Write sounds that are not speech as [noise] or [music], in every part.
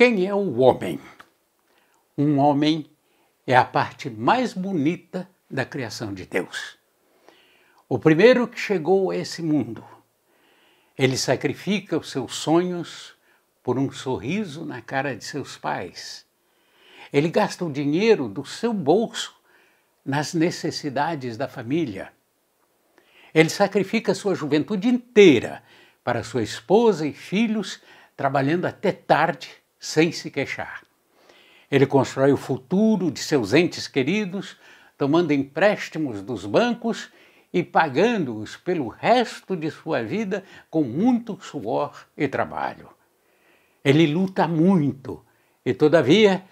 Quem é o homem? Um homem é a parte mais bonita da criação de Deus. O primeiro que chegou a esse mundo. Ele sacrifica os seus sonhos por um sorriso na cara de seus pais. Ele gasta o dinheiro do seu bolso nas necessidades da família. Ele sacrifica sua juventude inteira para sua esposa e filhos, trabalhando até tarde sem se queixar. Ele constrói o futuro de seus entes queridos, tomando empréstimos dos bancos e pagando-os pelo resto de sua vida com muito suor e trabalho. Ele luta muito e, todavia,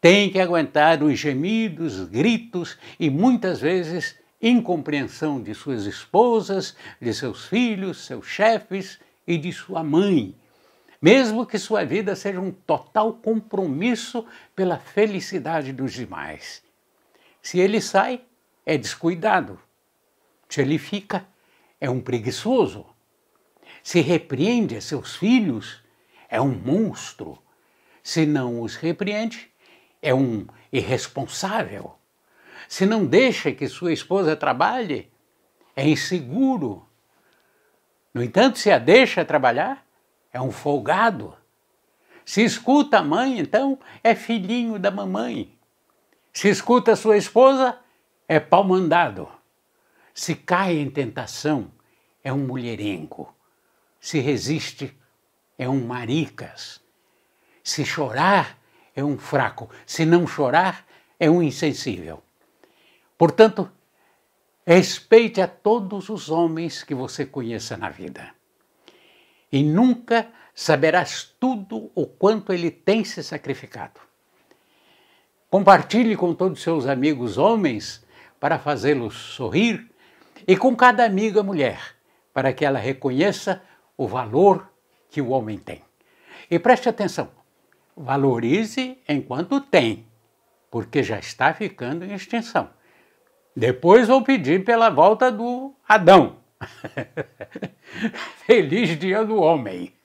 tem que aguentar os gemidos, gritos e muitas vezes incompreensão de suas esposas, de seus filhos, seus chefes e de sua mãe, mesmo que sua vida seja um total compromisso pela felicidade dos demais. Se ele sai, é descuidado. Se ele fica, é um preguiçoso. Se repreende a seus filhos, é um monstro. Se não os repreende, é um irresponsável. Se não deixa que sua esposa trabalhe, é inseguro. No entanto, se a deixa trabalhar, é um folgado. Se escuta a mãe, então é filhinho da mamãe. Se escuta a sua esposa, é palmandado. Se cai em tentação, é um mulherengo. Se resiste, é um maricas. Se chorar, é um fraco. Se não chorar, é um insensível. Portanto, respeite a todos os homens que você conheça na vida e nunca saberás tudo o quanto ele tem se sacrificado. Compartilhe com todos seus amigos homens para fazê-los sorrir e com cada amiga mulher para que ela reconheça o valor que o homem tem. E preste atenção, valorize enquanto tem, porque já está ficando em extinção. Depois vou pedir pela volta do Adão, [laughs] Feliz Dia do Homem!